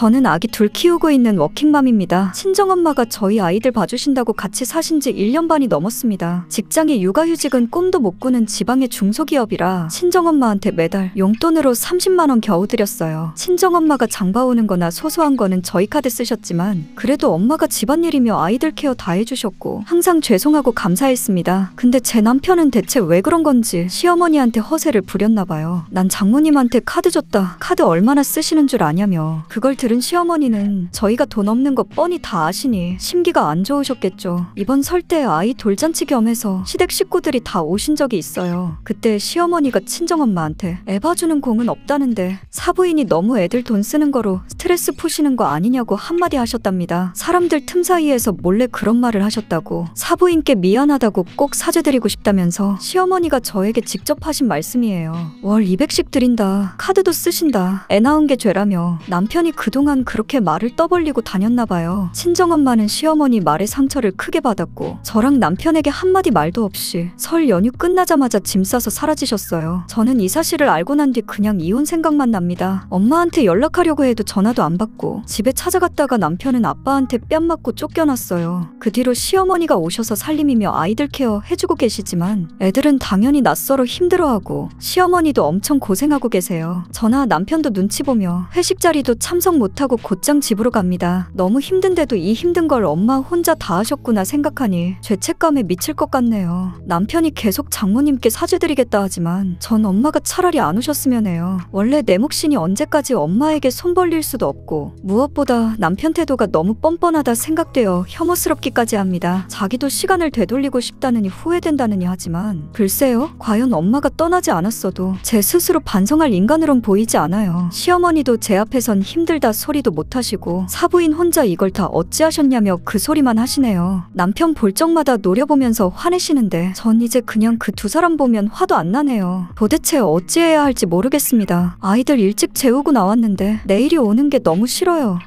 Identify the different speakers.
Speaker 1: 저는 아기 둘 키우고 있는 워킹맘입니다. 친정엄마가 저희 아이들 봐주신다고 같이 사신 지 1년 반이 넘었습니다. 직장의 육아휴직은 꿈도 못 꾸는 지방의 중소기업이라 친정엄마한테 매달 용돈으로 30만원 겨우 드렸어요. 친정엄마가 장봐오는 거나 소소한 거는 저희 카드 쓰셨지만 그래도 엄마가 집안일이며 아이들 케어 다 해주셨고 항상 죄송하고 감사했습니다. 근데 제 남편은 대체 왜 그런 건지 시어머니한테 허세를 부렸나 봐요. 난 장모님한테 카드 줬다. 카드 얼마나 쓰시는 줄 아냐며 그걸 들 들은 시어머니는 저희가 돈 없는 거 뻔히 다 아시니 심기가 안 좋으셨겠죠. 이번 설 때 아이 돌잔치 겸해서 시댁 식구들이 다 오신 적이 있어요. 그때 시어머니가 친정엄마한테 애바주는 공은 없다는데 사부인이 너무 애들 돈 쓰는 거로 스트레스 푸시는 거 아니냐고 한마디 하셨답니다. 사람들 틈 사이에서 몰래 그런 말을 하셨다고 사부인께 미안하다고 꼭 사죄드리고 싶다면서 시어머니가 저에게 직접 하신 말씀이에요. 월 200씩 드린다. 카드도 쓰신다. 애 낳은 게 죄라며 남편이 그동안 그동안 그렇게 말을 떠벌리고 다녔나 봐요. 친정엄마는 시어머니 말에 상처를 크게 받았고 저랑 남편에게 한마디 말도 없이 설 연휴 끝나자마자 짐 싸서 사라지셨어요. 저는 이 사실을 알고 난 뒤 그냥 이혼 생각만 납니다. 엄마한테 연락하려고 해도 전화도 안 받고 집에 찾아갔다가 남편은 아빠한테 뺨 맞고 쫓겨났어요. 그 뒤로 시어머니가 오셔서 살림이며 아이들 케어 해주고 계시지만 애들은 당연히 낯설어 힘들어하고 시어머니도 엄청 고생하고 계세요. 저나 남편도 눈치 보며 회식 자리도 참석 못하고 곧장 집으로 갑니다. 너무 힘든데도 이 힘든 걸 엄마 혼자 다 하셨구나 생각하니 죄책감에 미칠 것 같네요. 남편이 계속 장모님께 사죄드리겠다 하지만 전 엄마가 차라리 안 오셨으면 해요. 원래 내 몫이니 언제까지 엄마에게 손 벌릴 수도 없고 무엇보다 남편 태도가 너무 뻔뻔하다 생각되어 혐오스럽기까지 합니다. 자기도 시간을 되돌리고 싶다느니 후회된다느니 하지만 글쎄요 과연 엄마가 떠나지 않았어도 제 스스로 반성할 인간으론 보이지 않아요. 시어머니도 제 앞에선 힘들다 소리도 못 하시고 사부인 혼자 이걸 다 어찌하셨냐며 그 소리만 하시네요. 남편 볼 적마다 노려보면서 화내시는데 전 이제 그냥 그 두 사람 보면 화도 안 나네요. 도대체 어찌해야 할지 모르겠습니다. 아이들 일찍 재우고 나왔는데 내일이 오는 게 너무 싫어요.